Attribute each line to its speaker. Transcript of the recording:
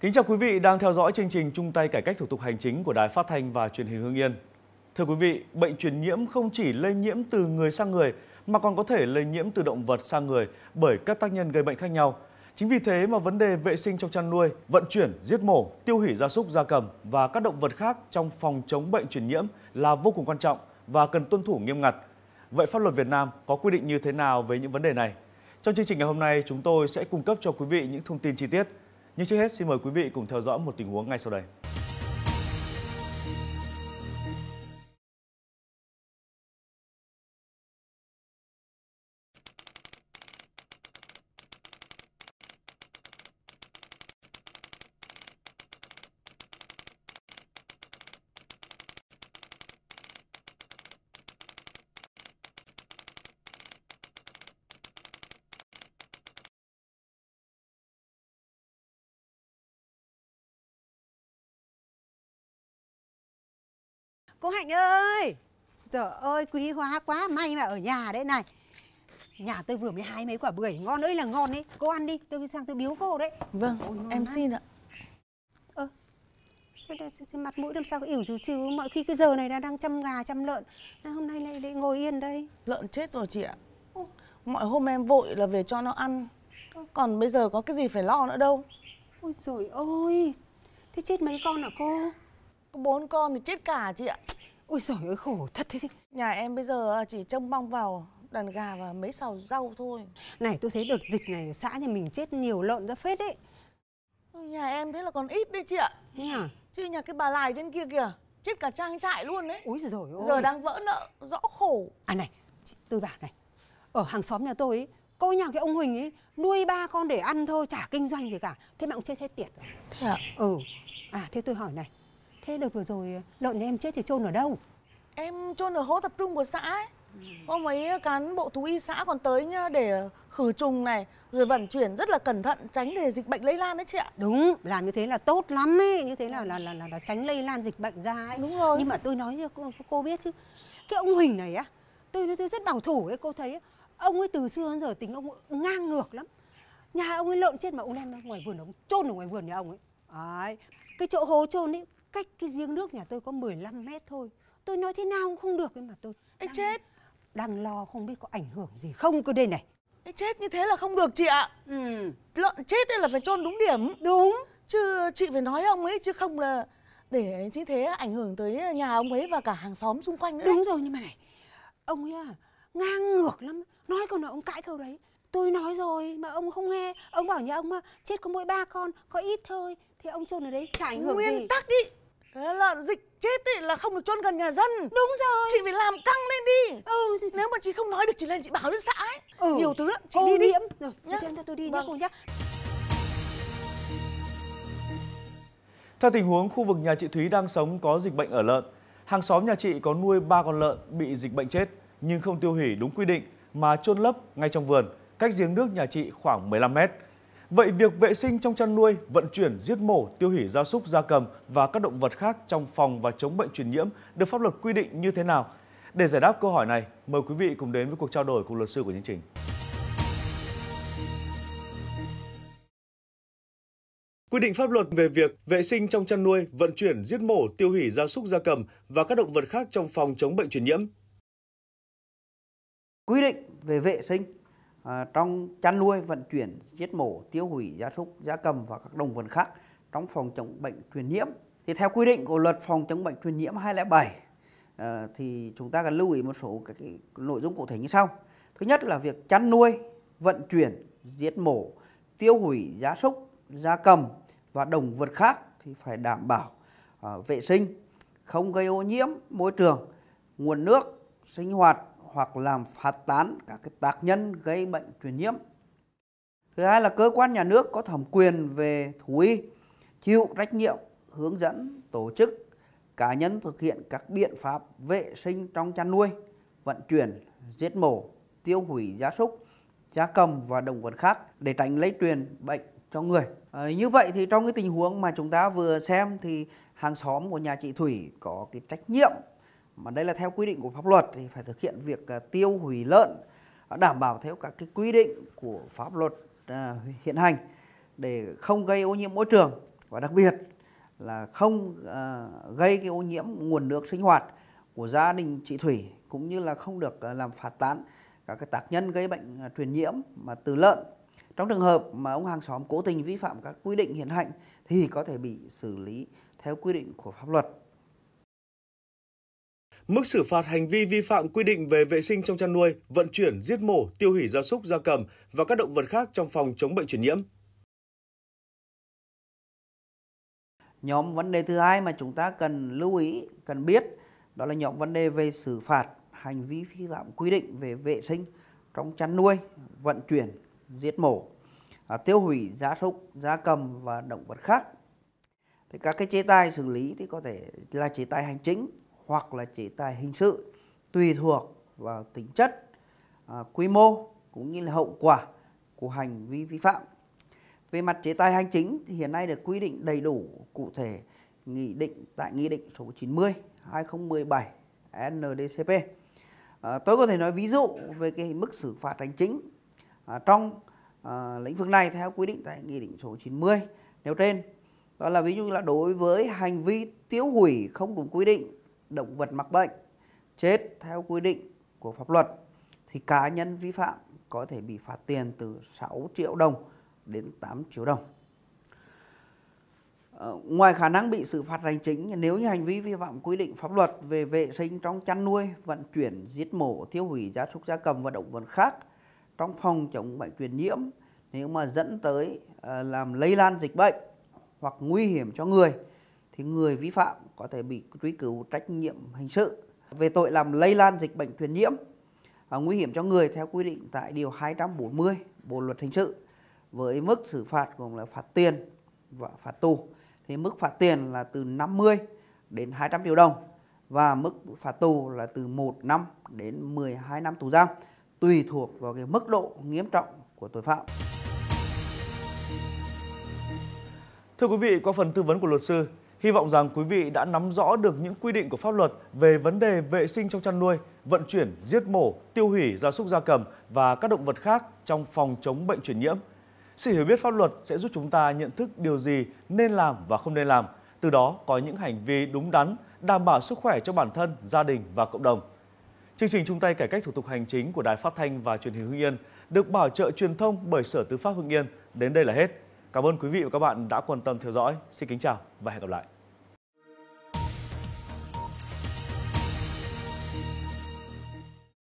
Speaker 1: Kính chào quý vị đang theo dõi chương trình chung tay cải cách thủ tục hành chính của Đài Phát thanh và Truyền hình Hưng Yên. Thưa quý vị, bệnh truyền nhiễm không chỉ lây nhiễm từ người sang người mà còn có thể lây nhiễm từ động vật sang người bởi các tác nhân gây bệnh khác nhau. Chính vì thế mà vấn đề vệ sinh trong chăn nuôi, vận chuyển, giết mổ, tiêu hủy gia súc gia cầm và các động vật khác trong phòng chống bệnh truyền nhiễm là vô cùng quan trọng và cần tuân thủ nghiêm ngặt. Vậy pháp luật Việt Nam có quy định như thế nào về những vấn đề này? Trong chương trình ngày hôm nay, chúng tôi sẽ cung cấp cho quý vị những thông tin chi tiết – nhưng trước hết xin mời quý vị cùng theo dõi một tình huống ngay sau đây.
Speaker 2: Cô Hạnh ơi Trời ơi quý hóa quá May mà ở nhà đấy này Nhà tôi vừa mới hái mấy quả bưởi Ngon ơi là ngon đấy Cô ăn đi Tôi sang tôi biếu cô đấy Vâng Ôi, em lắm. xin ạ Ơ sao, sao, sao mặt mũi làm sao có ỉu dù xíu Mọi khi cái giờ này đã đang chăm gà chăm lợn à, Hôm nay lại, lại ngồi yên đây Lợn chết rồi chị ạ Ô. Mọi hôm em vội là về cho nó ăn Còn bây giờ có cái gì phải lo nữa đâu Ôi trời ơi, Thế chết mấy con hả cô có bốn con thì chết cả chị ạ Ui giời ơi khổ thật thế Nhà em bây giờ chỉ trông mong vào đàn gà và mấy sào rau thôi Này tôi thấy đợt dịch này xã nhà mình chết nhiều lợn ra phết đấy ừ, Nhà em thế là còn ít đấy chị ạ à? Chứ nhà cái bà Lài trên kia kìa Chết cả trang trại luôn đấy ui giời ơi Giờ đang vỡ nợ rõ khổ À này tôi bảo này Ở hàng xóm nhà tôi ấy, Cô nhà cái ông Huỳnh ấy nuôi ba con để ăn thôi chả kinh doanh gì cả Thế mà ông chết hết tiệt rồi Thế ạ Ừ À thế tôi hỏi này thế được vừa rồi ờ, lợn nhà em chết thì chôn ở đâu em chôn ở hố tập trung của xã ấy hôm ấy cán bộ thú y xã còn tới nhá để ờ, khử trùng này rồi vận chuyển rất là cẩn thận tránh để dịch bệnh lây lan đấy chị ạ đúng làm như thế là tốt lắm ấy như thế là là là, là, là tránh lây lan dịch bệnh ra ấy đúng rồi nhưng mà tôi nói cho cô, cô biết chứ cái ông huỳnh này á tôi nói tôi rất bảo thủ ấy cô thấy ông ấy từ xưa đến giờ tính ông ngang ngược lắm nhà ông ấy lợn chết mà ông đem ra ngoài vườn ông chôn ở ngoài vườn nhà ông ấy Đấy. cái chỗ hố chôn ấy cách cái giếng nước nhà tôi có 15 mét thôi tôi nói thế nào cũng không được nhưng mà tôi anh đang, chết đang lo không biết có ảnh hưởng gì không cơ đây này anh chết như thế là không được chị ạ ừ. lợn chết đây là phải chôn đúng điểm đúng chứ chị phải nói ông ấy chứ không là để như thế ảnh hưởng tới nhà ông ấy và cả hàng xóm xung quanh nữa đúng rồi nhưng mà này ông ấy à, ngang ngược lắm nói câu nào ông cãi câu đấy tôi nói rồi mà ông không nghe ông bảo nhà ông chết có mỗi ba con có ít thôi thì ông chôn ở đấy chả ảnh hưởng nguyên gì nguyên tắc đi tận dịch chết ấy là không được chôn gần nhà dân đúng rồi chị phải làm căng lên đi ừ thì... nếu mà chị không nói được chị lên chị bảo lên xã ấy ừ. nhiều thứ lắm chị Ô đi đi nhiễm. rồi nhá. Tôi, đi vâng. nhá cô nhá
Speaker 1: theo tình huống khu vực nhà chị Thúy đang sống có dịch bệnh ở lợn hàng xóm nhà chị có nuôi ba con lợn bị dịch bệnh chết nhưng không tiêu hủy đúng quy định mà chôn lấp ngay trong vườn cách giếng nước nhà chị khoảng 15 mét Vậy việc vệ sinh trong chăn nuôi, vận chuyển, giết mổ, tiêu hủy gia súc, gia cầm và các động vật khác trong phòng và chống bệnh truyền nhiễm được pháp luật quy định như thế nào? Để giải đáp câu hỏi này, mời quý vị cùng đến với cuộc trao đổi cùng luật sư của chương trình. Quy định pháp luật về việc vệ sinh trong chăn nuôi, vận chuyển, giết mổ, tiêu hủy gia súc gia cầm và các động vật khác trong phòng chống bệnh truyền nhiễm. Quy định về vệ
Speaker 3: sinh Ờ, trong chăn nuôi vận chuyển giết mổ tiêu hủy gia súc gia cầm và các đồng vật khác trong phòng chống bệnh truyền nhiễm thì theo quy định của luật phòng chống bệnh truyền nhiễm 207 à, ờ, thì chúng ta cần lưu ý một số các cái nội dung cụ thể như sau thứ nhất là việc chăn nuôi vận chuyển giết mổ tiêu hủy gia súc gia cầm và động vật khác thì phải đảm bảo à, vệ sinh không gây ô nhiễm môi trường nguồn nước sinh hoạt hoặc làm phát tán các cái tác nhân gây bệnh truyền nhiễm. Thứ hai là cơ quan nhà nước có thẩm quyền về thú y chịu trách nhiệm hướng dẫn tổ chức cá nhân thực hiện các biện pháp vệ sinh trong chăn nuôi, vận chuyển, giết mổ, tiêu hủy gia súc, gia cầm và động vật khác để tránh lây truyền bệnh cho người. À, như vậy thì trong cái tình huống mà chúng ta vừa xem thì hàng xóm của nhà chị Thủy có cái trách nhiệm mà đây là theo quy định của pháp luật thì phải thực hiện việc à, tiêu hủy lợn à, đảm bảo theo các cái quy định của pháp luật à, hiện hành để không gây ô nhiễm môi trường và đặc biệt là không gây cái ô nhiễm nguồn nước sinh hoạt của gia đình chị Thủy cũng như là không được làm phát tán các cái tác nhân gây bệnh truyền nhiễm mà từ lợn. Trong trường hợp mà ông hàng xóm cố tình vi phạm các quy định hiện
Speaker 1: hành thì có thể bị xử lý theo quy định của pháp luật. Mức xử phạt hành vi vi phạm quy định về vệ sinh trong chăn nuôi, vận chuyển, giết mổ, tiêu hủy gia súc, gia cầm và các động vật khác trong phòng chống bệnh truyền nhiễm.
Speaker 3: Nhóm vấn đề thứ hai mà chúng ta cần lưu ý, cần biết đó là nhóm vấn đề về xử phạt hành vi vi phạm quy định về vệ sinh trong chăn nuôi, vận chuyển, giết mổ, à, tiêu hủy gia súc, gia cầm và động vật khác. Thì các cái chế tài xử lý thì có thể là chế tài hành chính, hoặc là chế tài hình sự tùy thuộc vào tính chất, à, quy mô cũng như là hậu quả của hành vi vi phạm. Về mặt chế tài hành chính thì hiện nay được quy định đầy đủ cụ thể nghị định tại nghị định số 90 2017 NDCP. À, tôi có thể nói ví dụ về cái mức xử phạt hành chính à, trong à, lĩnh vực này theo quy định tại nghị định số 90 nêu trên. Đó là ví dụ là đối với hành vi tiêu hủy không đúng quy định động vật mắc bệnh chết theo quy định của pháp luật thì cá nhân vi phạm có thể bị phạt tiền từ 6 triệu đồng đến 8 triệu đồng. À, ngoài khả năng bị xử phạt hành chính nếu như hành vi vi phạm quy định pháp luật về vệ sinh trong chăn nuôi, vận chuyển, giết mổ, tiêu hủy gia súc gia cầm và động vật khác trong phòng chống bệnh truyền nhiễm nếu mà dẫn tới à, làm lây lan dịch bệnh hoặc nguy hiểm cho người thì người vi phạm có thể bị truy cứu trách nhiệm hình sự về tội làm lây lan dịch bệnh truyền nhiễm à, nguy hiểm cho người theo quy định tại điều 240 Bộ luật hình sự với mức xử phạt gồm là phạt tiền và phạt tù. Thì mức phạt tiền là từ 50 đến 200 triệu đồng và mức phạt tù là từ 1 năm đến 12 năm tù giam tùy thuộc vào cái
Speaker 1: mức độ nghiêm trọng của tội phạm. Thưa quý vị, qua phần tư vấn của luật sư, Hy vọng rằng quý vị đã nắm rõ được những quy định của pháp luật về vấn đề vệ sinh trong chăn nuôi, vận chuyển, giết mổ, tiêu hủy gia súc gia cầm và các động vật khác trong phòng chống bệnh truyền nhiễm. Sự hiểu biết pháp luật sẽ giúp chúng ta nhận thức điều gì nên làm và không nên làm, từ đó có những hành vi đúng đắn, đảm bảo sức khỏe cho bản thân, gia đình và cộng đồng. Chương trình chung tay cải cách thủ tục hành chính của Đài Phát thanh và Truyền hình Hưng Yên được bảo trợ truyền thông bởi Sở Tư pháp Hưng Yên. Đến đây là hết. Cảm ơn quý vị và các bạn đã quan tâm theo dõi. Xin kính chào và hẹn gặp lại.